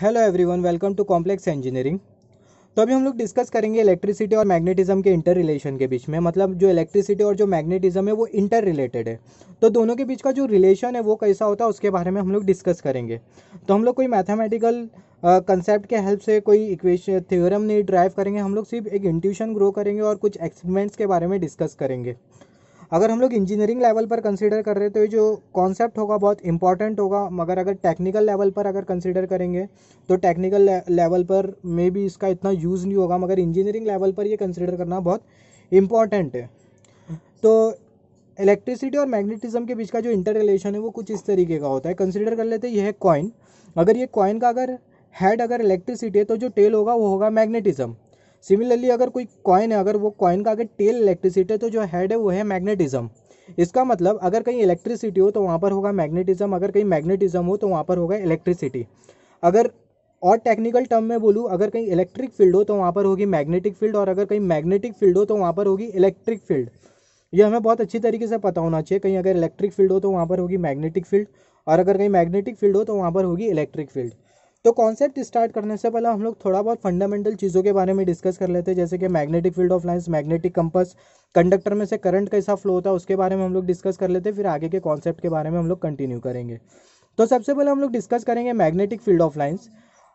hello everyone welcome to complex engineering तो अभी हम लोग डिस्कस करेंगे इलेक्ट्रिसिटी और मैग्नेटिज्म के इंटर रिलेशन के बीच में मतलब जो इलेक्ट्रिसिटी और जो मैग्नेटिज्म है वो इंटर रिलेटेड है तो दोनों के बीच का जो रिलेशन है वो कैसा होता है उसके बारे में हम लोग डिस्कस करेंगे तो हम लोग कोई मैथमेटिकल कंसेप्ट के हेल्प से कोई इक्वेशन थ्योरम नहीं ड्राइव करेंगे हम लोग सिर्फ एक इंट्यूशन ग्रो करेंगे और कुछ एक्सपेरिमेंट्स के बारे में डिस्कस करेंगे अगर हम लोग इंजीनियरिंग लेवल पर कंसिडर कर रहे हैं तो ये जो कॉन्सेप्ट होगा बहुत इंपॉर्टेंट होगा मगर अगर टेक्निकल लेवल पर अगर कंसिडर करेंगे तो टेक्निकल लेवल पर मे भी इसका इतना यूज़ नहीं होगा मगर इंजीनियरिंग लेवल पर ये कंसिडर करना बहुत इम्पॉर्टेंट है तो इलेक्ट्रिसिटी और मैग्नेटिज्म के बीच का जो इंटर रिलेशन है वो कुछ इस तरीके का होता है कंसिडर कर लेते हैं यह है कॉइन अगर ये कॉइन का अगर हेड अगर इलेक्ट्रिसिटी है तो जो टेल होगा वो होगा मैग्नेटिज्म सिमिलरली अगर कोई कॉइन है अगर वो कॉइन का अगर टेल इलेक्ट्रिसिटी है तो जो हेड है वो है मैग्नेटिज्म इसका मतलब अगर कहीं इलेक्ट्रिसिटी हो तो वहाँ पर होगा मैग्नेटिज्म अगर कहीं मैग्नेटिज्म हो तो वहाँ पर होगा इलेक्ट्रिसिटी अगर और टेक्निकल टर्म में बोलूँ अगर कहीं इलेक्ट्रिक फील्ड हो तो वहाँ पर होगी मैग्नेटिक फील्ड और अगर कहीं मैग्नेटिक फील्ड हो तो वहाँ पर होगी इलेक्ट्रिक फील्ड ये हमें बहुत अच्छी तरीके से पता होना चाहिए कहीं अगर इलेक्ट्रिक फील्ड हो तो वहाँ पर होगी मैग्नेटिक फील्ड और अगर कहीं मैग्नेटिक फील्ड हो तो वहाँ पर होगी इलेक्ट्रिक फील्ड तो कॉन्सेप्ट स्टार्ट करने से पहले हम लोग थोड़ा बहुत फंडामेंटल चीज़ों के बारे में डिस्कस कर लेते हैं जैसे कि magnetic field of lines magnetic compass conductor में से करंट कैसा फ्लो होता है उसके बारे में हम लोग डिस्कस कर लेते हैं फिर आगे के कॉन्सेप्ट के बारे में हम लोग कंटिन्यू करेंगे तो सबसे पहले हम लोग डिस्कस करेंगे magnetic field of lines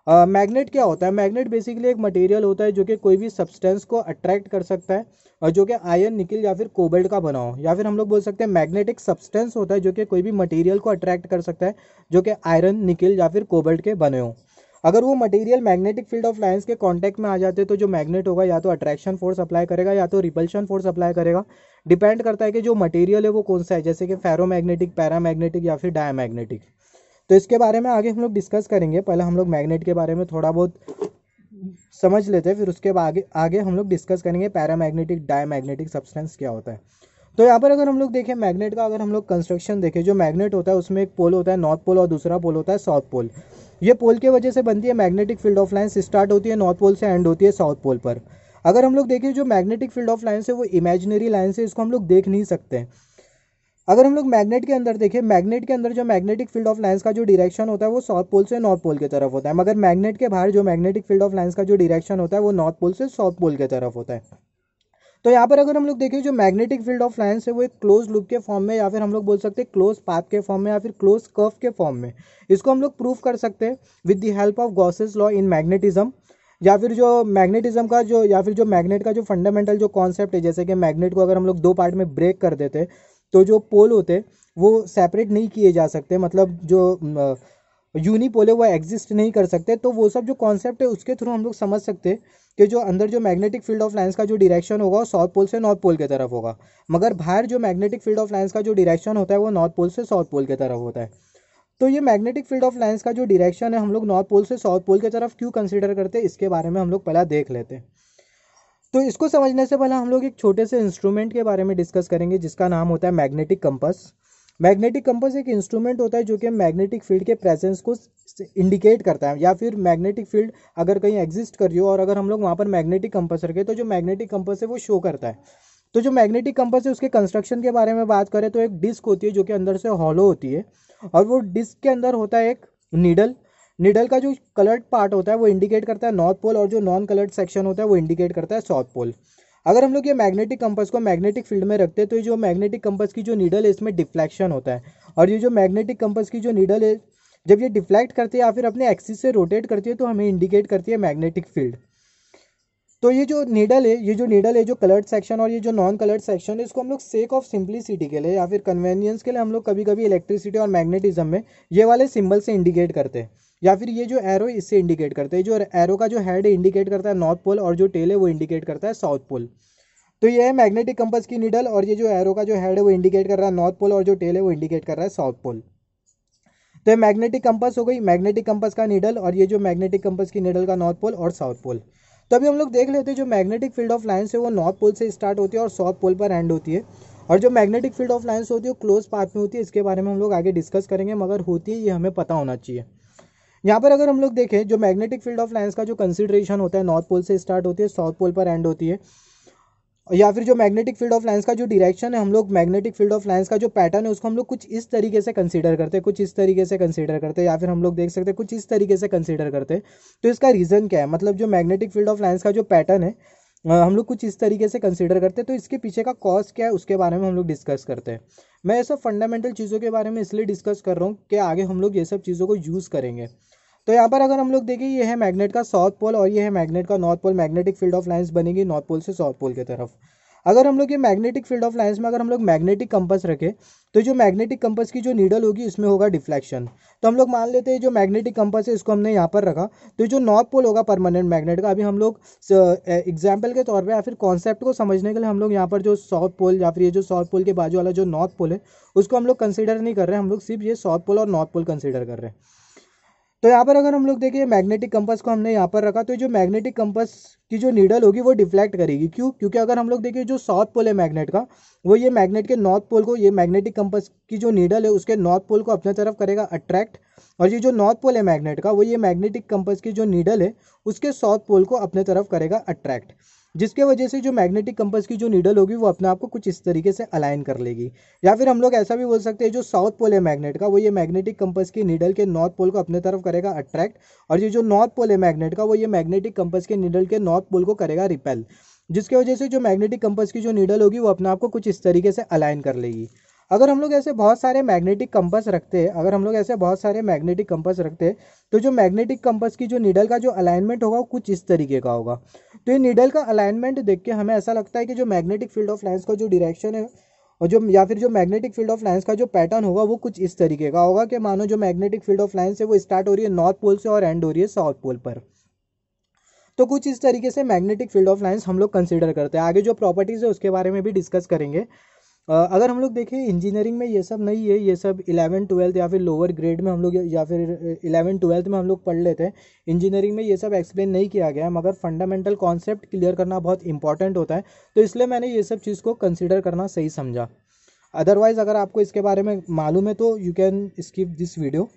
magnet uh, क्या होता है मैग्नेट बेसिकली एक मटेरियल होता है जो कि कोई भी सब्सटेंस को अट्रैक्ट कर सकता है और जो कि आयरन निकल या फिर कोबल्ट का बना हो या फिर हम लोग बोल सकते हैं मैग्नेटिक सब्सटेंस होता है जो कि कोई भी मटेरियल को अट्रैक्ट कर सकता है जो कि आयरन निकल या फिर कोबल्ट के बने हों अगर वो material magnetic field of lines के कांटेक्ट में आ जाते तो जो मैग्नेट होगा या तो अट्रैक्शन फोर्स अप्लाई करेगा या तो रिपल्शन फोर्स अप्लाई करेगा डिपेंड करता है कि जो मटेरियल है वो कौन सा है जैसे कि फेरोमैग्नेटिक पैरामैग्नेटिक या फिर डायमैग्नेटिक तो इसके बारे में आगे हम लोग डिस्कस करेंगे पहले हम लोग मैग्नेट के बारे में थोड़ा बहुत समझ लेते हैं फिर उसके आगे आगे हम लोग डिस्कस करेंगे पैरामैग्नेटिक डायमैग्नेटिक सब्सटेंस क्या होता है तो यहाँ पर अगर हम लोग देखें मैग्नेट का अगर हम लोग कंस्ट्रक्शन देखें जो मैग्नेट होता है उसमें एक पोल होता है नॉर्थ पोल और दूसरा पोल होता है साउथ पोल ये पोल के वजह से बनती है magnetic field of lines start होती है नॉर्थ पोल से एंड होती है साउथ पोल पर अगर हम लोग देखें जो मैग्नेटिक फील्ड ऑफ लाइन्स है वो इमेजिनरी लाइन्स है इसको हम लोग देख नहीं सकते हैं अगर हम लोग मैग्नेट के अंदर देखें मैग्नेट के अंदर जो मैग्नेटिक फील्ड ऑफ लाइंस का जो डायरेक्शन होता है वो साउथ पोल से नॉर्थ पोल की तरफ होता है मगर मैग्नेट के बाहर जो मैग्नेटिक फील्ड ऑफ लाइंस का जो डायरेक्शन होता है वो नॉर्थ पोल से साउथ पोल की तरफ होता है तो यहाँ पर अगर हम लोग देखें जो मैग्नेटिक फील्ड ऑफ लाइंस है वो एक क्लोज लूप के फॉर्म में या फिर हम लोग बोल सकते हैं क्लोज पाथ के फॉर्म में या फिर क्लोज कर्व के फॉर्म में इसको हम लोग प्रूव कर सकते हैं with the help of Gauss's law in magnetism या फिर जो मैग्नेटिज्म का जो या फिर जो मैग्नेट का जो फंडामेंटल जो कॉन्सेप्ट है जैसे कि मैग्नेट को अगर हम लोग दो पार्ट में ब्रेक कर देते हैं तो जो पोल होते वो सेपरेट नहीं किए जा सकते मतलब जो यूनिपोल है वो एग्जिस्ट नहीं कर सकते तो वो सब जो कॉन्सेप्ट है उसके थ्रू हम लोग समझ सकते हैं कि जो अंदर जो मैग्नेटिक फील्ड ऑफ लाइंस का जो डायरेक्शन होगा वो साउथ पोल से नॉर्थ पोल की तरफ होगा मगर बाहर जो मैग्नेटिक फील्ड ऑफ लाइंस का जो डायरेक्शन होता है वो नॉर्थ पोल से साउथ पोल की तरफ होता है तो ये मैग्नेटिक फील्ड ऑफ लाइंस का जो डायरेक्शन है हम लोग नॉर्थ पोल से साउथ पोल की तरफ क्यों कंसिडर करते हैं इसके बारे में हम लोग पहला देख लेते हैं तो इसको समझने से पहले हम लोग एक छोटे से इंस्ट्रूमेंट के बारे में डिस्कस करेंगे जिसका नाम होता है मैग्नेटिक कंपस मैग्नेटिक कंपस एक इंस्ट्रूमेंट होता है जो कि मैग्नेटिक फील्ड के प्रेजेंस को इंडिकेट करता है या फिर मैग्नेटिक फील्ड अगर कहीं एग्जिस्ट कर रही हो और अगर हम लोग वहाँ पर मैग्नेटिक कंपस रखें तो जो मैग्नेटिक कंपस है वो शो करता है तो जो मैग्नेटिक कंपस है उसके कंस्ट्रक्शन के बारे में बात करें तो एक डिस्क होती है जो कि अंदर से हॉलो होती है और वो डिस्क के अंदर होता है एक नीडल निडल का जो कलर्ड पार्ट होता है वो इंडिकेट करता है नॉर्थ पोल और जो नॉन कलर्ड सेक्शन होता है वो इंडिकेट करता है साउथ पोल अगर हम लोग ये मैग्नेटिक कंपस को मैग्नेटिक फील्ड में रखते हैं तो ये जो मैग्नेटिक कंपस की जो नीडल है इसमें डिफ्लेक्शन होता है और ये जो मैग्नेटिक कंपस की जो नीडल है जब ये डिफ्लेक्ट करती है या फिर अपने एक्सिस से रोटेट करती है तो हमें इंडिकेट करती है मैग्नेटिक फील्ड तो ये जो नीडल है ये जो नीडल है जो कलर्ड सेक्शन और ये जो नॉन कलर्ड सेक्शन है इसको हम लोग सेक ऑफ सिंप्लिसिटी के लिए या फिर कन्वीनियंस के लिए हम लोग कभी कभी इलेक्ट्रिसिटी और मैग्नेटिज्म में ये वाले सिंबल से इंडिकेट करते हैं या फिर ये जो एरो इससे इंडिकेट करता है जो एरो का जो हेड इंडिकेट करता है नॉर्थ पोल और जो टेल है वो इंडिकेट करता है साउथ पोल तो ये है मैग्नेटिक कंपस की निडल और ये जो एरो का जो हेड है वो इंडिकेट कर रहा है नॉर्थ पोल और जो टेल है वो इंडिकेट कर रहा है साउथ पोल तो ये मैग्नेटिक कंपस हो गई मैग्नेटिक कंपस का निडल और ये जो मैग्नेटिक कंपस की निडल का नॉर्थ पोल और साउथ पोल तो अभी हम लोग देख लेते हैं जो मैग्नेटिक फील्ड ऑफ लाइन्स है वो नॉर्थ पोल से स्टार्ट होती है और साउथ पोल पर एंड होती है और जो मैग्नेटिक फील्ड ऑफ लाइन्स होती है वो क्लोज पाथ में होती है इसके बारे में हम लोग आगे डिस्कस करेंगे मगर होती है ये हमें पता होना चाहिए यहाँ पर अगर हम लोग देखें जो मैग्नेटिक फील्ड ऑफ लाइन्स का जो कंसिडरेशन होता है नॉर्थ पोल से स्टार्ट होती है साउथ पोल पर एंड होती है या फिर जो मैग्नेटिक फील्ड ऑफ लाइन्स का जो डायरेक्शन है हम लोग मैग्नेटिक फील्ड ऑफ लाइन्स का जो पैटर्न है उसको हम लोग कुछ इस तरीके से कंसीडर करते हैं कुछ इस तरीके से कंसीडर करते हैं या फिर हम लोग देख सकते हैं कुछ इस तरीके से कंसीडर करते हैं तो इसका रीज़न क्या है मतलब जो मैग्नेटिक फील्ड ऑफ लाइन्स का जो पैटर्न है हम लोग कुछ इस तरीके से कंसिडर करते हैं तो इसके पीछे का कॉज क्या है उसके बारे में हम लोग डिस्कस करते हैं मैं ये सब फंडामेंटल चीज़ों के बारे में इसलिए डिस्कस कर रहा हूँ कि आगे हम लोग ये सब चीज़ों को यूज़ करेंगे तो यहाँ पर अगर हम लोग देखें ये है मैग्नेट का साउथ पोल और ये है मैग्नेट का north pole magnetic field of lines बनेगी नॉर्थ पोल से साउथ पोल की तरफ अगर हम लोग ये मैग्नेटिक फील्ड ऑफ लाइंस में अगर हम लोग मैग्नेटिक कंपस रखें तो जो मैग्नेटिक कंपस की जो नीडल होगी उसमें होगा डिफ्लेक्शन तो हम लोग मान लेते हैं जो मैग्नेटिक कंपस है इसको हमने यहाँ पर रखा तो जो नॉर्थ पोल होगा परमानेंट मैग्नेट का अभी हम लोग एग्जाम्पल के तौर पर या फिर कॉन्सेप्ट को समझने के लिए हम लोग यहाँ पर जो साउथ पोल या फिर ये जो साउथ पोल के बाजू वाला जो नॉर्थ पोल है उसको हम लोग कंसिडर नहीं कर रहे हम लोग सिर्फ ये साउथ पोल और नॉर्थ पोल कंसिडर कर रहे हैं तो यहाँ पर अगर हम लोग देखें मैग्नेटिक कंपास को हमने यहाँ पर रखा तो जो मैग्नेटिक कंपास की जो नीडल होगी वो डिफ्लेक्ट करेगी क्यों क्योंकि अगर हम लोग देखें जो साउथ पोल है मैग्नेट का वो ये मैग्नेट के नॉर्थ पोल को ये मैग्नेटिक कंपास की जो नीडल है उसके नॉर्थ पोल को अपने तरफ करेगा अट्रैक्ट और ये जो नॉर्थ पोल है मैग्नेट का वो ये मैग्नेटिक कंपस की जो नीडल है उसके साउथ पोल को अपने तरफ करेगा अट्रैक्ट जिसके वजह से जो मैग्नेटिक कंपस की जो नीडल होगी वो अपने आप को कुछ इस तरीके से अलाइन कर लेगी या फिर हम लोग ऐसा भी बोल सकते हैं जो साउथ पोल है मैग्नेट का वो ये मैग्नेटिक कंपस की नीडल के नॉर्थ पोल को अपने तरफ करेगा अट्रैक्ट और ये जो नॉर्थ पोल है मैग्नेट का वो ये मैग्नेटिक कंपस के नीडल के नॉर्थ पोल को करेगा रिपेल जिसके वजह से जो मैग्नेटिक कंपस की जो नीडल होगी वो अपने आप को कुछ इस तरीके से अलाइन कर लेगी अगर हम लोग ऐसे बहुत सारे मैग्नेटिक कंपस रखते हैं अगर हम लोग ऐसे बहुत सारे मैग्नेटिक कंपस रखते हैं तो जो मैग्नेटिक कंपस की जो नीडल का जो अलाइनमेंट होगा वो कुछ इस तरीके का होगा तो ये निडल का अलाइनमेंट देख के हमें ऐसा लगता है कि जो मैग्नेटिक फील्ड ऑफ लाइन्स का जो डायरेक्शन है और जो या फिर जो मैग्नेटिक फील्ड ऑफ लाइन्स का जो पैटर्न होगा वो कुछ इस तरीके का होगा कि मानो जो मैग्नेटिक फील्ड ऑफ लाइन्स है वो स्टार्ट हो रही है नॉर्थ पोल से और एंड हो रही है साउथ पोल पर तो कुछ इस तरीके से मैग्नेटिक फील्ड ऑफ लाइन्स हम लोग कंसिडर करते हैं आगे जो प्रॉपर्टीज़ है उसके बारे में भी डिस्कस करेंगे अगर हम लोग देखें इंजीनियरिंग में ये सब नहीं है ये सब इलेवन ट्वेल्थ या फिर लोअर ग्रेड में हम लोग या फिर इलेवन ट्वेल्थ में हम लोग पढ़ लेते हैं इंजीनियरिंग में ये सब एक्सप्लेन नहीं किया गया है मगर फंडामेंटल कॉन्सेप्ट क्लियर करना बहुत इंपॉर्टेंट होता है तो इसलिए मैंने ये सब चीज़ को कंसिडर करना सही समझा अदरवाइज़ अगर आपको इसके बारे में मालूम है तो you can skip this video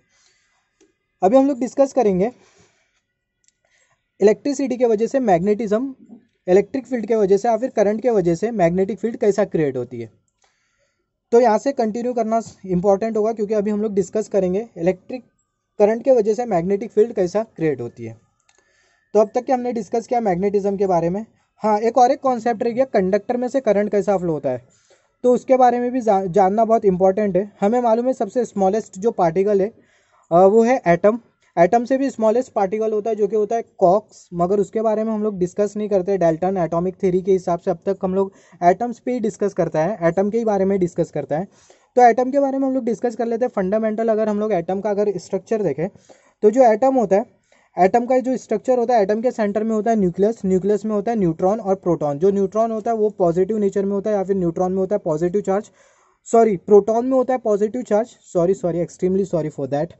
अभी हम लोग डिस्कस करेंगे इलेक्ट्रिसिटी के वजह से मैग्नेटिज्म इलेक्ट्रिक फील्ड के वजह से या फिर करंट के वजह से मैग्नेटिक फील्ड कैसा क्रिएट होती है तो यहाँ से कंटिन्यू करना इंपॉर्टेंट होगा क्योंकि अभी हम लोग डिस्कस करेंगे इलेक्ट्रिक करंट के वजह से मैग्नेटिक फील्ड कैसा क्रिएट होती है तो अब तक के हमने डिस्कस किया मैग्नेटिज्म के बारे में हाँ एक और एक कॉन्सेप्ट रह गया कंडक्टर में से करंट कैसा फ्लो होता है तो उसके बारे में भी जा, जानना बहुत इंपॉर्टेंट है हमें मालूम है सबसे स्मॉलेस्ट जो पार्टिकल है वो है एटम एटम से भी स्मॉलेस्ट पार्टिकल होता है जो कि होता है कॉक्स मगर उसके बारे में हम लोग डिस्कस नहीं करते डेल्टन एटॉमिक थ्योरी के हिसाब से अब तक हम लोग एटम्स पे ही डिस्कस करता है एटम के ही बारे में डिस्कस करता है तो एटम के बारे में हम लोग डिस्कस कर लेते हैं फंडामेंटल अगर हम लोग एटम का अगर स्ट्रक्चर देखें तो जो एटम होता है एटम का जो स्ट्रक्चर होता है एटम के सेंटर में होता है न्यूक्लियस न्यूक्लियस में होता है न्यूट्रॉन और प्रोटॉन जो न्यूट्रॉन होता है वो पॉजिटिव नेचर में होता है या फिर न्यूट्रॉन में होता है पॉजिटिव चार्ज सॉरी प्रोटॉन में होता है positive charge sorry sorry extremely sorry for that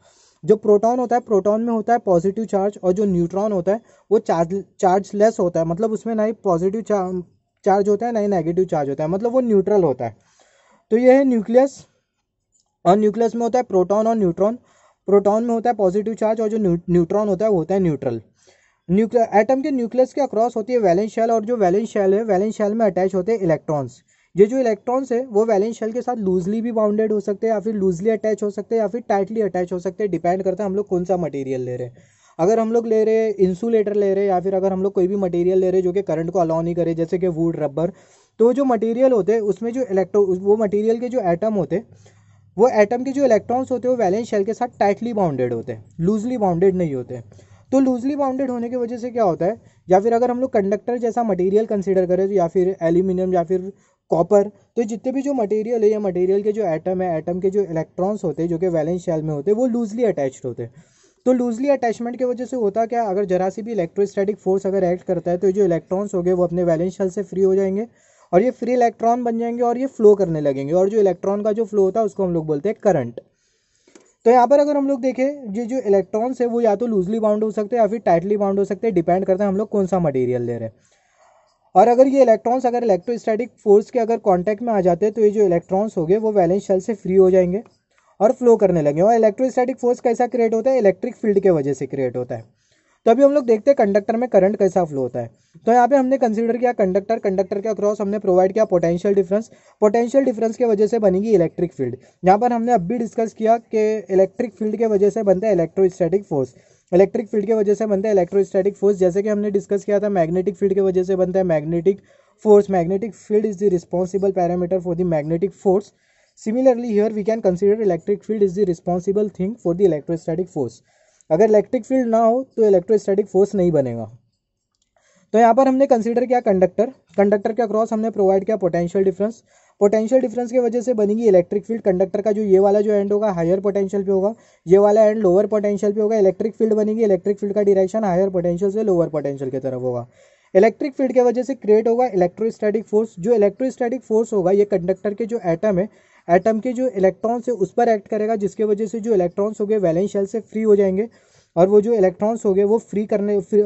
जो प्रोटॉन होता है प्रोटॉन में होता है पॉजिटिव चार्ज और जो न्यूट्रॉन होता है वो चार्ज चार्ज लेस होता है मतलब उसमें ना ही पॉजिटिव चार्ज होता है ना ही नेगेटिव चार्ज होता है मतलब वो न्यूट्रल होता है तो ये है न्यूक्लियस और न्यूक्लियस में होता है प्रोटॉन और न्यूट्रॉन प्रोटॉन में होता है पॉजिटिव चार्ज और जो न्यूट्रॉन होता है वो होता है न्यूट्रल न्यूक्लियर एटम के न्यूक्लियस के अक्रॉस होती है वैलेंस शैल और जो वैलेंस शैल है वैलेंस शैल में अटैच होते हैं इलेक्ट्रॉन्स ये जो इलेक्ट्रॉन्स है वो वैलेंस शेल के साथ लूजली भी बाउंडेड हो सकते हैं या फिर लूजली अटैच हो सकते हैं या फिर टाइटली अटैच हो सकते हैं डिपेंड करता है हम लोग कौन सा मटेरियल ले रहे हैं अगर हम लोग ले रहे हैं इंसुलेटर ले रहे हैं या फिर अगर हम लोग कोई भी मटेरियल ले रहे हैं जो कि करंट को अलाउ नहीं करे जैसे कि वुड रबर तो जो मटेरियल होते हैं उसमें जो इलेक्ट्रो वो मटेरियल के जो एटम होते हैं वो एटम के जो इलेक्ट्रॉन्स होते हैं वो वैलेंस शेल के साथ टाइटली बाउंडेड होते हैं लूजली बाउंडेड नहीं होते तो लूजली बाउंडेड होने की वजह से क्या होता है या फिर अगर हम लोग कंडक्टर जैसा मटेरियल कंसिडर करें तो या फिर एल्यूमिनियम या फिर कॉपर तो जितने भी जो मटेरियल है या मटेरियल के जो एटम है एटम के जो इलेक्ट्रॉन्स होते हैं जो कि वैलेंस शेल में होते हैं वो लूजली अटैच्ड होते हैं तो लूजली अटैचमेंट की वजह से होता क्या अगर जरा सी भी इलेक्ट्रोस्टैटिक फोर्स अगर एक्ट करता है तो जो इलेक्ट्रॉन्स हो गए वो अपने वैलेंस शेल से फ्री हो जाएंगे और ये फ्री इलेक्ट्रॉन बन जाएंगे और ये फ्लो करने लगेंगे और जो इलेक्ट्रॉन का जो फ्लो होता है उसको हम लोग बोलते हैं करंट तो यहाँ पर अगर हम लोग देखें ये जो इलेक्ट्रॉन्स है वो या तो लूजली बाउंड हो सकते हैं या फिर टाइटली बाउंड हो सकते हैं डिपेंड करता है हम लोग कौन सा मटेरियल ले रहे हैं और अगर ये इलेक्ट्रॉन्स अगर इलेक्ट्रोस्टैटिक फोर्स के अगर कांटेक्ट में आ जाते हैं तो ये जो इलेक्ट्रॉन्स हो गए वो वैलेंस शेल से फ्री हो जाएंगे और फ्लो करने लगे और इलेक्ट्रोस्टैटिक फोर्स कैसा क्रिएट होता है इलेक्ट्रिक फील्ड के वजह से क्रिएट होता है तो अभी हम लोग देखते हैं कंडक्टर में करंट कैसा फ्लो होता है तो यहाँ पे हमने कंसीडर किया कंडक्टर कंडक्टर के अक्रॉस हमने प्रोवाइड किया पोटेंशियल डिफरेंस पोटेंशियल डिफरेंस के वजह से बनेगी इलेक्ट्रिक फील्ड यहाँ पर हमने अब भी डिस्कस किया कि इलेक्ट्रिक फील्ड के वजह से बनता है इलेक्ट्रोस्टैटिक फोर्स इलेक्ट्रिक फील्ड के वजह से बनता है इलेक्ट्रोस्टैटिक फोर्स जैसे कि हमने डिस्कस किया था मैग्नेटिक फील्ड के वजह से बनता है magnetic force magnetic field is the responsible parameter for the magnetic force similarly here we can consider electric field is the responsible thing for the electrostatic force अगर इलेक्ट्रिक फील्ड ना हो तो electrostatic force नहीं बनेगा तो यहाँ पर हमने कंसिडर किया कंडक्टर कंडक्टर के अक्रॉस हमने प्रोवाइड किया पोटेंशियल डिफरेंस पोटेंशियल डिफरेंस की वजह से बनेगी इलेक्ट्रिक फील्ड कंडक्टर का जो ये वाला जो एंड होगा हायर पोटेंशियल पे होगा ये वाला एंड लोअर पोटेंशियल पे होगा इलेक्ट्रिक फील्ड बनेगी इलेक्ट्रिक फील्ड का डायरेक्शन हायर पोटेंशियल से लोअर पोटेंशियल की तरफ होगा इलेक्ट्रिक फील्ड की वजह से क्रिएट होगा इलेक्ट्रोस्टैटिक फोर्स जो इलेक्ट्रोस्टैटिक फोर्स होगा ये कंडक्टर के जो एटम है एटम के जो इलेक्ट्रॉन्स है उस पर एक्ट करेगा जिसके वजह से जो इलेक्ट्रॉन्स हो गए वैलेंस शेल से फ्री हो जाएंगे और वो जो इलेक्ट्रॉन्स हो गए वो फ्री करने फ्री,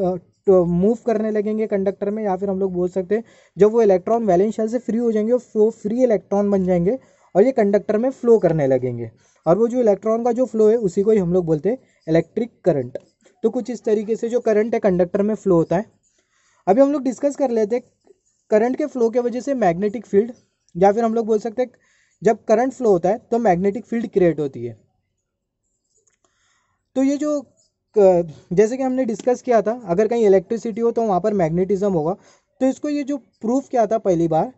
मूव करने लगेंगे कंडक्टर में या फिर हम लोग बोल सकते हैं जब वो इलेक्ट्रॉन वैलेंस शेल से फ्री हो जाएंगे वो फ्री इलेक्ट्रॉन बन जाएंगे और ये कंडक्टर में फ्लो करने लगेंगे और वो जो इलेक्ट्रॉन का जो फ्लो है उसी को ही हम लोग बोलते हैं इलेक्ट्रिक करंट तो कुछ इस तरीके से जो करंट है कंडक्टर में फ्लो होता है अभी हम लोग डिस्कस कर लेते हैं करंट के फ्लो के वजह से मैग्नेटिक फील्ड या फिर हम लोग बोल सकते हैं जब करंट फ्लो होता है तो मैग्नेटिक फील्ड क्रिएट होती है तो ये जो जैसे कि हमने डिस्कस किया था अगर कहीं इलेक्ट्रिसिटी हो तो वहाँ पर मैग्नेटिज्म होगा तो इसको ये जो प्रूफ किया था पहली बार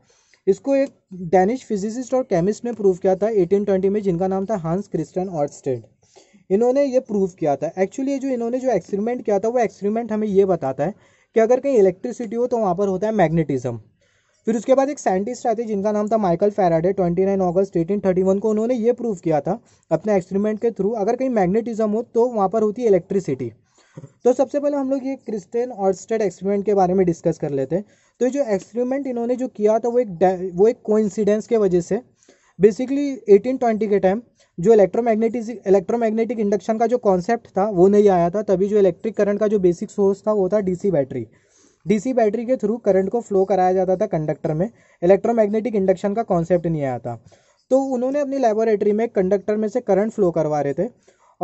इसको एक डैनिश फिजिसिस्ट और केमिस्ट ने प्रूफ किया था 1820 में जिनका नाम था हांस क्रिस्टन ऑर्स्टेड इन्होंने ये प्रूफ किया था एक्चुअली ये जो इन्होंने जो एक्सपेरिमेंट किया था वो एक्सपेरिमेंट हमें ये बताता है कि अगर कहीं इलेक्ट्रिसिटी हो तो वहाँ पर होता है मैग्नेटिज्म फिर उसके बाद एक साइंटिस्ट आए थे जिनका नाम था माइकल फेराडे 29 अगस्त 1831 को उन्होंने ये प्रूव किया था अपने एक्सपेरिमेंट के थ्रू अगर कहीं मैग्नेटिज्म हो तो वहाँ पर होती है इलेक्ट्रिसिटी तो सबसे पहले हम लोग ये क्रिस्टेन ऑर्स्टेड एक्सपेरिमेंट के बारे में डिस्कस कर लेते हैं तो ये जो एक्सपेरिमेंट इन्होंने जो किया था वो एक वो एक कोइंसिडेंस के वजह से बेसिकली ट्वेंटी के टाइम जो इलेक्ट्रोमैग्नेटिक इलेक्ट्रोमैग्नेटिक इंडक्शन का जो कॉन्सेप्ट था वो नहीं आया था तभी जो इलेक्ट्रिक करंट का जो बेसिक सोर्स था वो था डीसी बैटरी डीसी बैटरी के थ्रू करंट को फ्लो कराया जाता था कंडक्टर में इलेक्ट्रोमैग्नेटिक इंडक्शन का कॉन्सेप्ट नहीं आया था तो उन्होंने अपनी लेबोरेटरी में कंडक्टर में से करंट फ्लो करवा रहे थे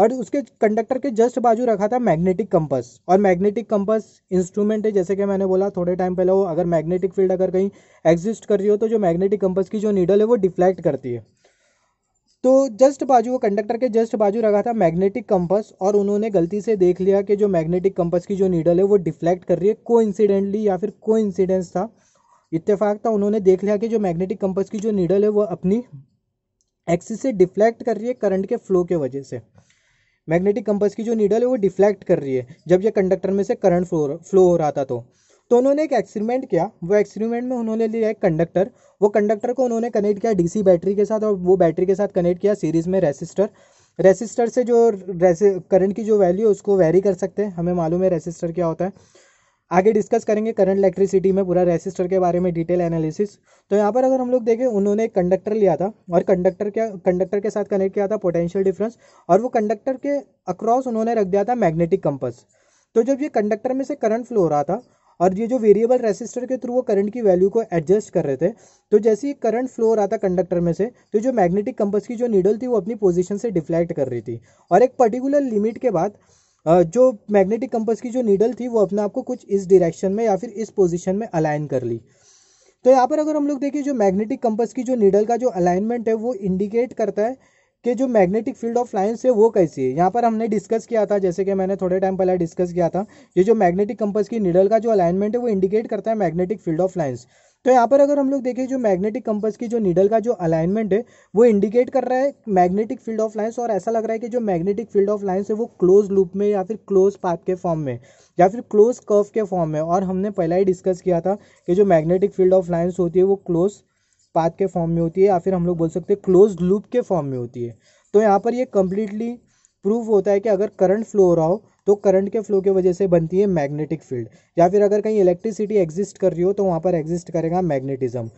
और उसके कंडक्टर के जस्ट बाजू रखा था मैग्नेटिक कंपस और मैग्नेटिक कंपस इंस्ट्रूमेंट है जैसे कि मैंने बोला थोड़े टाइम पहले वो अगर मैग्नेटिक फील्ड अगर कहीं एग्जिस्ट कर रही हो तो जो मैग्नेटिक कंपस की जो नीडल है वो डिफ्लेक्ट करती है तो जस्ट बाजू वो कंडक्टर के जस्ट बाजू रखा था मैग्नेटिक कंपस और उन्होंने गलती से देख लिया कि जो मैग्नेटिक कंपस की जो नीडल है वो डिफ्लेक्ट कर रही है को या फिर को था इतफाक था उन्होंने देख लिया कि जो मैग्नेटिक कंपस की जो नीडल है वो अपनी एक्सिस से डिफ्लेक्ट कर रही है करंट के फ्लो के वजह से मैग्नेटिक कंपस की जो नीडल है वो डिफ्लेक्ट कर रही है जब ये कंडक्टर में से करंट फ्लो फ्लो हो रहा था तो तो उन्होंने एक एक्सपेरिमेंट किया वो एक्सपेरिमेंट में उन्होंने लिया एक कंडक्टर वो कंडक्टर को उन्होंने कनेक्ट किया डीसी बैटरी के साथ और वो बैटरी के साथ कनेक्ट किया सीरीज़ में रेसिस्टर रेसिस्टर से जो करंट की जो वैल्यू है उसको वेरी कर सकते हैं हमें मालूम है रेसिस्टर क्या होता है आगे डिस्कस करेंगे करंट इलेक्ट्रिसिटी में पूरा रेसिस्टर के बारे में डिटेल एनालिसिस तो यहाँ पर अगर हम लोग देखें उन्होंने एक कंडक्टर लिया था और कंडक्टर क्या कंडक्टर के साथ कनेक्ट किया था पोटेंशियल डिफरेंस और वो कंडक्टर के अक्रॉस उन्होंने रख दिया था मैग्नेटिक कंपस तो जब ये कंडक्टर में से करंट फ्लो हो रहा था और ये जो वेरिएबल रेसिस्टर के थ्रू वो करंट की वैल्यू को एडजस्ट कर रहे थे तो जैसे ही करंट फ्लो रहा था कंडक्टर में से तो जो मैग्नेटिक कंपस की जो नीडल थी वो अपनी पोजिशन से डिफ्लेक्ट कर रही थी और एक पर्टिकुलर लिमिट के बाद जो मैग्नेटिक कंपस की जो नीडल थी वो अपने आप को कुछ इस डायरेक्शन में या फिर इस पोजिशन में अलाइन कर ली तो यहाँ पर अगर हम लोग देखें जो मैग्नेटिक कंपस की जो नीडल का जो अलाइनमेंट है वो इंडिकेट करता है कि जो मैग्नेटिक फील्ड ऑफ लाइन्स है वो कैसी है यहाँ पर हमने डिस्कस किया था जैसे कि मैंने थोड़े टाइम पहले डिस्कस किया था ये जो मैग्नेटिक कंपस की निडल का जो अलाइनमेंट है वो इंडिकेट करता है मैग्नेटिक फील्ड ऑफ लाइन्स तो यहाँ पर अगर हम लोग देखें जो मैग्नेटिक कंपस की जो निडल का जो अलाइनमेंट है वो इंडिकेट कर रहा है मैग्नेटिक फील्ड ऑफ लाइन्स और ऐसा लग रहा है कि जो मैग्नेटिक फील्ड ऑफ लाइन्स है वो क्लोज लूप में या फिर क्लोज पाथ के फॉर्म में या फिर क्लोज कर्व के फॉर्म में और हमने पहला ही डिस्कस किया था कि जो मैग्नेटिक फील्ड ऑफ लाइन्स होती है वो क्लोज पाथ के फॉर्म में होती है या फिर हम लोग बोल सकते हैं क्लोज लूप के फॉर्म में होती है तो यहाँ पर ये कम्प्लीटली प्रूव होता है कि अगर करंट फ्लो हो रहा हो तो करंट के फ्लो के वजह से बनती है मैग्नेटिक फील्ड या फिर अगर कहीं इलेक्ट्रिसिटी एग्जिस्ट कर रही हो तो वहाँ पर एग्जिस्ट करेगा मैग्नेटिज्म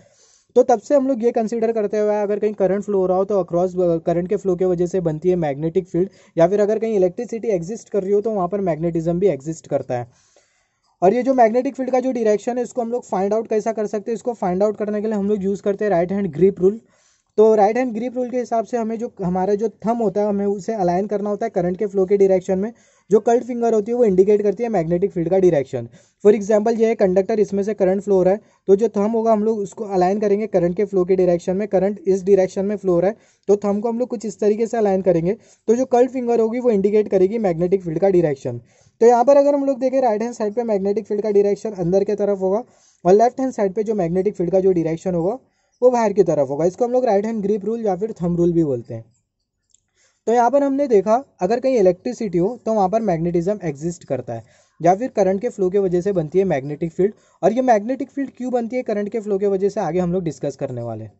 तो तब से हम लोग ये कंसिडर करते हुए अगर कहीं करंट फ्लो हो रहा हो तो अक्रॉस करंट के फ्लो के वजह से बनती है मैग्नेटिक फील्ड या फिर अगर कहीं इलेक्ट्रिसिटी एग्जिस्ट कर रही हो तो वहाँ पर मैग्नेटिज्म भी एग्जिस्ट करता है और ये जो मैग्नेटिक फील्ड का जो डायरेक्शन है इसको हम लोग फाइंड आउट कैसा कर सकते हैं इसको फाइंड आउट करने के लिए हम लोग यूज़ करते हैं राइट हैंड ग्रिप रूल तो राइट हैंड ग्रिप रूल के हिसाब से हमें जो हमारा जो थम होता है हमें उसे अलाइन करना होता है करंट के फ्लो के डायरेक्शन में जो कल्ड फिंगर होती है वो इंडिकेट करती है मैग्नेटिक फील्ड का डायरेक्शन फॉर एग्जांपल ये है कंडक्टर इसमें से करंट फ्लो रहा है तो जो थम होगा हम लोग उसको अलाइन करेंगे करंट के फ्लो के डायरेक्शन में करंट इस डायरेक्शन में फ्लो रहा है तो थम को हम लोग कुछ इस तरीके से अलाइन करेंगे तो जो कल्ड फिंगर होगी वो इंडिकेट करेगी मैग्नेटिक फील्ड का डायरेक्शन तो यहाँ पर अगर हम लोग देखें राइट हैंड साइड पे मैग्नेटिक फील्ड का डिरेक्शन अंदर की तरफ होगा और लेफ्ट हैंड साइड पे जो मैग्नेटिक फील्ड का जो डिरेक्शन होगा वो बाहर की तरफ होगा इसको हम लोग राइट हैंड ग्रिप रूल या फिर थम रूल भी बोलते हैं तो यहाँ पर हमने देखा अगर कहीं इलेक्ट्रिसिटी हो तो वहाँ पर मैग्नेटिज्म एग्जिस्ट करता है या फिर करंट के फ्लो की वजह से बनती है मैग्नेटिक फील्ड और ये मैग्नेटिक फील्ड क्यों बनती है करंट के फ्लो की वजह से आगे हम लोग डिस्कस करने वाले हैं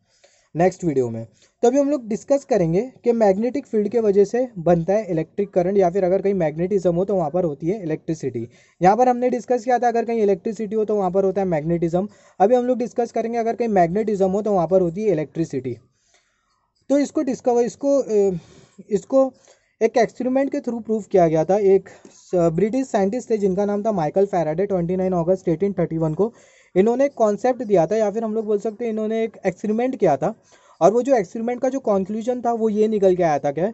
नेक्स्ट वीडियो में तो अभी हम लोग डिस्कस करेंगे कि मैग्नेटिक फील्ड के वजह से बनता है इलेक्ट्रिक करंट या फिर अगर कहीं मैग्नेटिज्म हो तो वहाँ पर होती है इलेक्ट्रिसिटी यहाँ पर हमने डिस्कस किया था अगर कहीं इलेक्ट्रिसिटी हो तो वहाँ पर होता है मैग्नेटिज्म अभी हम लोग डिस्कस करेंगे अगर कहीं मैग्नेटिज्म हो तो वहाँ पर होती है इलेक्ट्रिसिटी तो इसको डिस्कवर इसको इसको एक एक्सपेरिमेंट के थ्रू प्रूव किया गया था एक ब्रिटिश साइंटिस्ट थे जिनका नाम था माइकल फैराडे 29 अगस्त 1831 को इन्होंने एक कॉन्सेप्ट दिया था या फिर हम लोग बोल सकते हैं इन्होंने एक एक्सपेरिमेंट किया था और वो जो एक्सपेरिमेंट का जो कॉन्क्लूजन था वो ये निकल के आया था क्या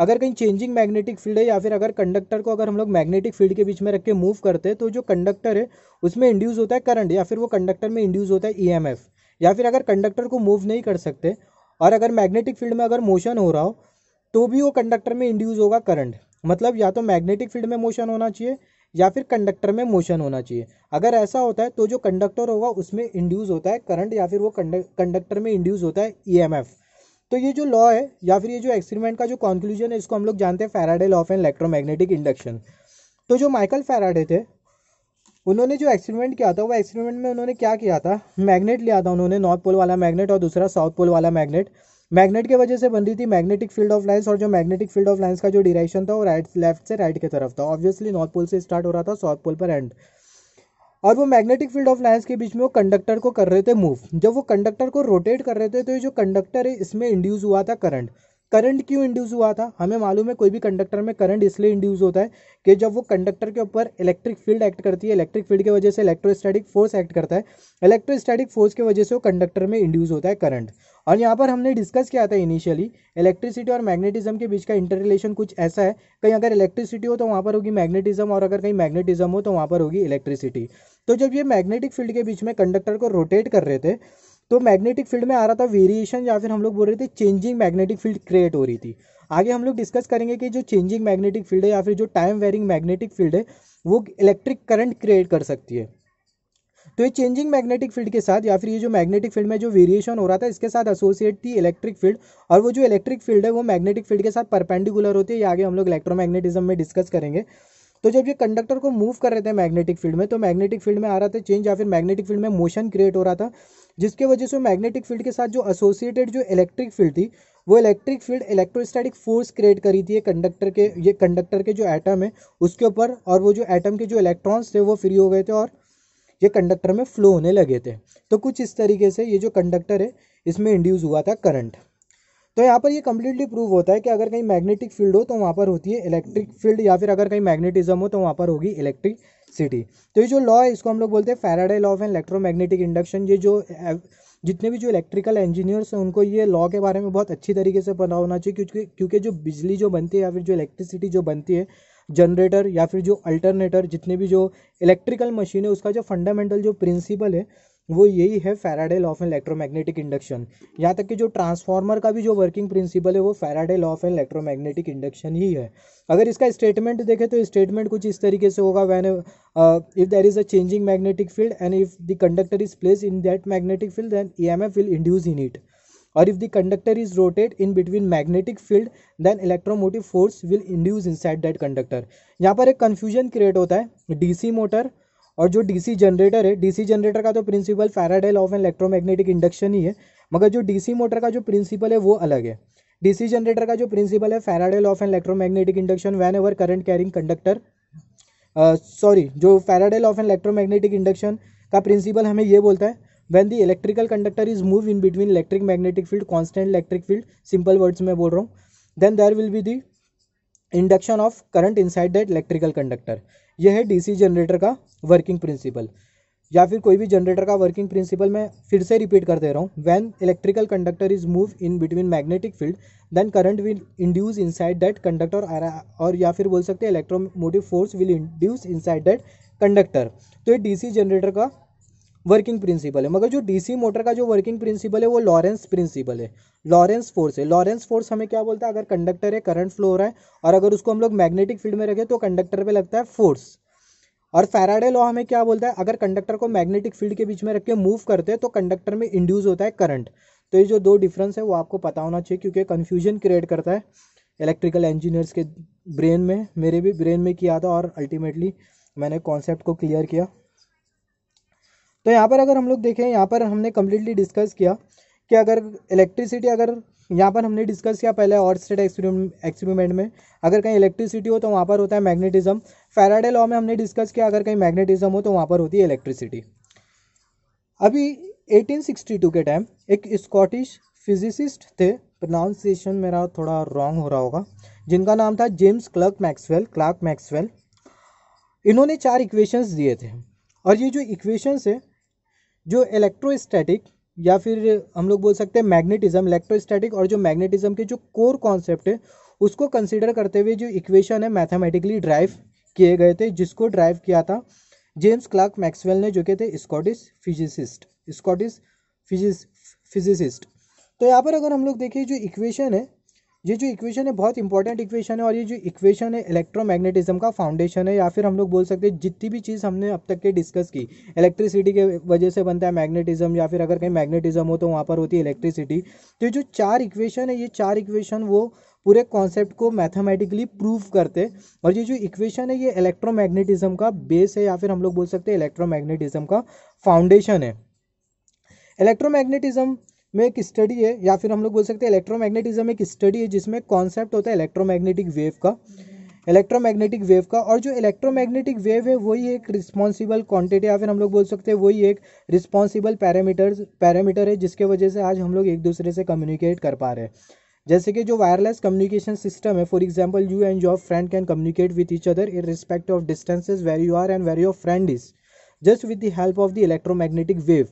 अगर कहीं चेंजिंग मैग्नेटिक फील्ड है या फिर अगर कंडक्टर को अगर हम लोग मैग्नेटिक फील्ड के बीच में रख के मूव करते हैं तो जो कंडक्टर है उसमें इंड्यूस होता है करंट या फिर वो कंडक्टर में इंड्यूस होता है ई e या फिर अगर कंडक्टर को मूव नहीं कर सकते और अगर मैग्नेटिक फील्ड में अगर मोशन हो रहा हो तो भी वो कंडक्टर में इंड्यूस होगा करंट मतलब या तो मैग्नेटिक फील्ड में मोशन होना चाहिए या फिर कंडक्टर में मोशन होना चाहिए अगर ऐसा होता है तो जो कंडक्टर होगा उसमें इंड्यूस होता है करंट या फिर वो कंडक्टर में इंड्यूस होता है ई e तो ये जो लॉ है या फिर ये जो एक्सपेरिमेंट का जो कॉन्क्लूजन है इसको हम लोग जानते हैं Faraday law of an electromagnetic induction तो जो माइकल फेराडे थे उन्होंने जो एक्सपेरिमेंट किया था वो एक्सपेरिमेंट में उन्होंने क्या किया था मैग्नेट लिया था उन्होंने नॉर्थ पोल वाला मैग्नेट और दूसरा साउथ पोल वाला मैग्नेट मैग्नेट के वजह से बन रही थी मैग्नेटिक फील्ड ऑफ लाइंस और जो मैग्नेटिक फील्ड ऑफ लाइंस का जो डिरेक्शन था वो राइट लेफ्ट से राइट की तरफ था ऑब्वियसली नॉर्थ पोल से स्टार्ट हो रहा था साउथ पोल पर एंड और वो मैग्नेटिक फील्ड ऑफ लाइंस के बीच में वो कंडक्टर को कर रहे थे मूव जब वो कंडक्टर को रोटेट कर रहे थे तो ये जो कंडक्टर है इसमें इंड्यूस हुआ था करंट करंट क्यों इंड्यूस हुआ था हमें मालूम है कोई भी कंडक्टर में करंट इसलिए इंड्यूस होता है कि जब वो कंडक्टर के ऊपर इलेक्ट्रिक फील्ड एक्ट करती है इलेक्ट्रिक फील्ड की वजह से इलेक्ट्रोस्टैटिक फोर्स एक्ट करता है इलेक्ट्रोस्टैटिक फोर्स की वजह से वो कंडक्टर में इंड्यूस होता है करंट और यहाँ पर हमने डिस्कस किया था इनिशियली इलेक्ट्रिसिटी और मैग्नेटिज्म के बीच का इंटर रिलेशन कुछ ऐसा है कहीं अगर इलेक्ट्रिसिटी हो तो वहाँ पर होगी मैग्नेटिज्म और अगर कहीं मैग्नेटिज्म हो तो वहाँ पर होगी इलेक्ट्रिसिटी तो जब ये मैग्नेटिक फील्ड के बीच में कंडक्टर को रोटेट कर रहे थे तो मैग्नेटिक फील्ड में आ रहा था वेरिएशन या फिर हम लोग बोल रहे थे चेंजिंग मैग्नेटिक फील्ड क्रिएट हो रही थी आगे हम लोग डिस्कस करेंगे कि जो चेंजिंग मैग्नेटिक फील्ड है या फिर जो टाइम वेरिंग मैग्नेटिक फील्ड है वो इलेक्ट्रिक करंट क्रिएट कर सकती है तो ये चेंजिंग मैग्नेटिक फील्ड के साथ या फिर ये जो मैग्नेटिक फील्ड में जो वेरिएशन हो रहा था इसके साथ एसोसिएट थी इलेक्ट्रिक फील्ड और वो जो इलेक्ट्रिक फील्ड है वो मैग्नेटिक फील्ड के साथ परपेंडिकुलर होती है ये आगे हम लोग इलेक्ट्रोमैग्नेटिज्म में डिस्कस करेंगे तो जब ये कंडक्टर को मूव कर रहे थे मैग्नेटिक फील्ड में तो मैग्नेटिक फील्ड में आ रहा था चेंज या फिर मैग्नेटिक फील्ड में मोशन क्रिएट हो रहा था जिसके वजह से मैग्नेटिक फील्ड के साथ जो एसोसिएटेड जो इलेक्ट्रिक फील्ड थी वो electric field electrostatic force create करी थी कंडक्टर के ये कंडक्टर के जो एटम है उसके ऊपर और वो जो एटम के जो इलेक्ट्रॉन्स थे वो फ्री हो गए थे और ये कंडक्टर में फ्लो होने लगे थे तो कुछ इस तरीके से ये जो कंडक्टर है इसमें इंड्यूस हुआ था करंट तो यहाँ पर ये कम्प्लीटली प्रूव होता है कि अगर कहीं मैग्नेटिक फील्ड हो तो वहाँ पर होती है इलेक्ट्रिक फील्ड या फिर अगर कहीं मैग्नेटिज्म हो तो वहाँ पर होगी इलेक्ट्रिक सिटी तो ये जो लॉ है इसको हम लोग बोलते हैं Faraday law of an electromagnetic induction ये जो जितने भी जो इलेक्ट्रिकल इंजीनियर्स हैं उनको ये लॉ के बारे में बहुत अच्छी तरीके से पता होना चाहिए क्योंकि क्योंकि जो बिजली जो बनती है या फिर जो इलेक्ट्रिसिटी जो बनती है जनरेटर या फिर जो अल्टरनेटर जितने भी जो इलेक्ट्रिकल मशीन है उसका जो फंडामेंटल जो प्रिंसिपल है वो यही है Faraday law of electromagnetic induction यहाँ तक कि जो ट्रांसफार्मर का भी जो वर्किंग प्रिंसिपल है वो Faraday law of electromagnetic induction ही है अगर इसका स्टेटमेंट देखें तो स्टेटमेंट कुछ इस तरीके से होगा when if there is a changing magnetic field and if the conductor is place in that magnetic field then E M F will induce in it और if the conductor is rotated in between magnetic field then electromotive force will induce inside that conductor यहाँ पर एक confusion create होता है सी motor और जो DC generator है DC generator का तो principle Faraday of of electromagnetic induction ही है मगर जो डीसी मोटर का जो प्रिंसिपल है वो अलग है डीसी जनरेटर का जो प्रिंसिपल है Faraday of of electromagnetic induction whenever current carrying conductor sorry जो of law electro electromagnetic induction का प्रिंसिपल हमें ये बोलता है when the electrical conductor is move in between electric magnetic field constant electric field simple words में बोल रहा हूँ then there will be the induction of current inside that electrical conductor यह है डी सी जनरेटर का working principle या फिर कोई भी जनरेटर का वर्किंग प्रिंसिपल मैं फिर से रिपीट कर दे रहा हूँ when electrical conductor is move in between magnetic field then current will induce inside that conductor और या फिर बोल सकते हैं electromotive force will induce inside that conductor तो ये डी सी जनरेटर का वर्किंग प्रिंसिपल है मगर जो डीसी मोटर का जो वर्किंग प्रिंसिपल है वो लॉरेंस प्रिंसिपल है लॉरेंस फोर्स है लॉरेंस फोर्स हमें क्या बोलता है अगर कंडक्टर है करंट फ्लो हो रहा है और अगर उसको हम लोग मैग्नेटिक फील्ड में रखें तो कंडक्टर पे लगता है फोर्स और फैराडे लॉ हमें क्या बोलता है अगर कंडक्टर को मैग्नेटिक फील्ड के बीच में रख के मूव करते हैं तो कंडक्टर में इंड्यूस होता है करंट तो ये जो दो डिफरेंस है वो आपको पता होना चाहिए क्योंकि कन्फ्यूजन क्रिएट करता है इलेक्ट्रिकल इंजीनियर्स के ब्रेन में मेरे भी ब्रेन में किया था और अल्टीमेटली मैंने कॉन्सेप्ट को क्लियर किया तो यहाँ पर अगर हम लोग देखें यहाँ पर हमने कम्प्लीटली डिस्कस किया कि अगर इलेक्ट्रिसिटी अगर यहाँ पर हमने डिस्कस किया पहले और स्टेट एक्सपेरिमेंट में अगर कहीं इलेक्ट्रिसिटी हो तो वहाँ पर होता है मैग्नेटिज्म फेराडे लॉ में हमने डिस्कस किया अगर कहीं मैग्नेटिज्म हो तो वहाँ पर होती है इलेक्ट्रिसिटी अभी 1862 के टाइम एक स्कॉटिश फिजिसिस्ट थे प्रोनाउंसिएशन मेरा थोड़ा रॉन्ग हो रहा होगा जिनका नाम था James Clerk Maxwell Clark Maxwell इन्होंने चार इक्वेशंस दिए थे और ये जो इक्वेशंस है जो इलेक्ट्रोस्टैटिक या फिर हम लोग बोल सकते हैं मैग्नेटिज्म इलेक्ट्रोस्टैटिक और जो मैग्नेटिज्म के जो कोर कॉन्सेप्ट है उसको कंसिडर करते हुए जो इक्वेशन है मैथमेटिकली ड्राइव किए गए थे जिसको ड्राइव किया था जेम्स क्लार्क मैक्सवेल ने जो के थे स्कॉटिश फिजिसिस्ट स्कॉटिश फिजिस फिजिसिस्ट तो यहाँ पर अगर हम लोग देखें जो इक्वेशन है ये जो इक्वेशन है बहुत इंपॉर्टेंट इक्वेशन है और ये जो इक्वेशन है इलेक्ट्रोमैग्नेटिज्म का फाउंडेशन है या फिर हम लोग बोल सकते हैं जितनी भी चीज़ हमने अब तक के डिस्कस की इलेक्ट्रिसिटी के वजह से बनता है मैग्नेटिज्म या फिर अगर कहीं मैग्नेटिज्म हो तो वहाँ पर होती है इलेक्ट्रिसिटी तो ये जो चार इक्वेशन है ये चार इक्वेशन वो पूरे कॉन्सेप्ट को मैथमेटिकली प्रूव करते और ये जो इक्वेशन है ये इलेक्ट्रोमैग्नेटिज्म का बेस है या फिर हम लोग बोल सकते हैं इलेक्ट्रोमैग्नेटिज्म का फाउंडेशन है इलेक्ट्रोमैग्नेटिज्म में एक स्टडी है या फिर हम लोग बोल सकते हैं इलेक्ट्रोमैग्नेटिज्म एक स्टडी है जिसमें कॉन्सेप्ट होता है इलेक्ट्रोमैग्नेटिक वेव का इलेक्ट्रोमैग्नेटिक वेव का और जो इलेक्ट्रोमैग्नेटिक वेव है वही एक रिस्पॉन्सिबल क्वांटिटी या फिर हम लोग बोल सकते हैं वही एक रिस्पॉन्सिबल पैरामीटर पैरामीटर है जिसके वजह से आज हम लोग एक दूसरे से कम्युनिकेट कर पा रहे हैं जैसे कि जो वायरलेस कम्युनिकेशन सिस्टम है for example you and your friend can communicate with each other in respect of distances where you are and where your friend is just with the help of the electromagnetic wave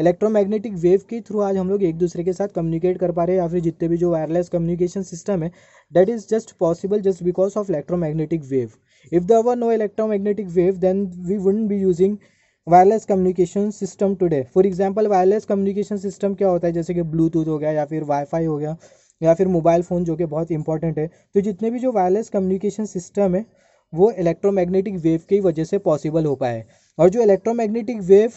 electromagnetic wave के through आज हम लोग एक दूसरे के साथ communicate कर पा रहे हैं या फिर जितने भी जो वायरलेस कम्युनिकेशन सिस्टम है that is just possible just because of electromagnetic wave if there were no electromagnetic wave then we wouldn't be using wireless communication system today for example wireless communication system क्या होता है जैसे कि Bluetooth हो गया या फिर वाईफाई हो गया या फिर मोबाइल फ़ोन जो कि बहुत इंपॉर्टेंट है तो जितने भी जो वायरलेस कम्युनिकेशन सिस्टम है वो इलेक्ट्रोमैग्नेटिक वेव की वजह से पॉसिबल हो पाए और जो इलेक्ट्रोमैग्नेटिक वेव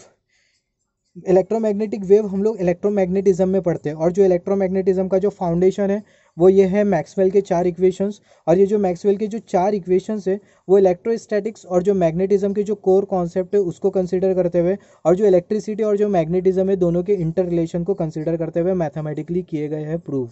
इलेक्ट्रोमैग्नेटिक वेव हम लोग इलेक्ट्रोमैग्नेटिज्म में पढ़ते हैं और जो इलेक्ट्रोमैग्नेटिज्म का जो फाउंडेशन है वो ये है मैक्सवेल के चार इक्वेशंस और ये जो मैक्सवेल के जो चार इक्वेशंस है वो इलेक्ट्रोस्टैटिक्स और जो मैग्नेटिज्म के जो कोर कॉन्सेप्ट है उसको कंसिडर करते हुए और जो इलेक्ट्रिसिटी और जो मैग्नेटिज्म है दोनों के इंटर रिलेशन को कंसिडर करते हुए मैथमेटिकली किए गए हैं प्रूव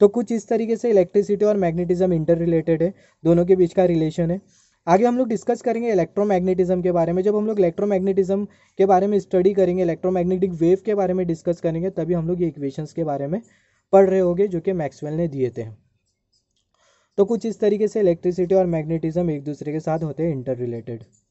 तो कुछ इस तरीके से इलेक्ट्रिसिटी और मैग्नेटिज्म इंटर रिलेटेड है दोनों के बीच का रिलेशन है आगे हम लोग डिस्कस करेंगे इलेक्ट्रोमैग्नेटिज्म के बारे में जब हम लोग इलेक्ट्रोमैग्नेटिज्म के बारे में स्टडी करेंगे इलेक्ट्रोमैग्नेटिक वेव के बारे में डिस्कस करेंगे तभी हम लोग ये इक्वेशंस के बारे में पढ़ रहे होंगे जो कि मैक्सवेल ने दिए थे तो कुछ इस तरीके से इलेक्ट्रिसिटी और मैग्नेटिज्म एक दूसरे के साथ होते हैं इंटर रिलेटेड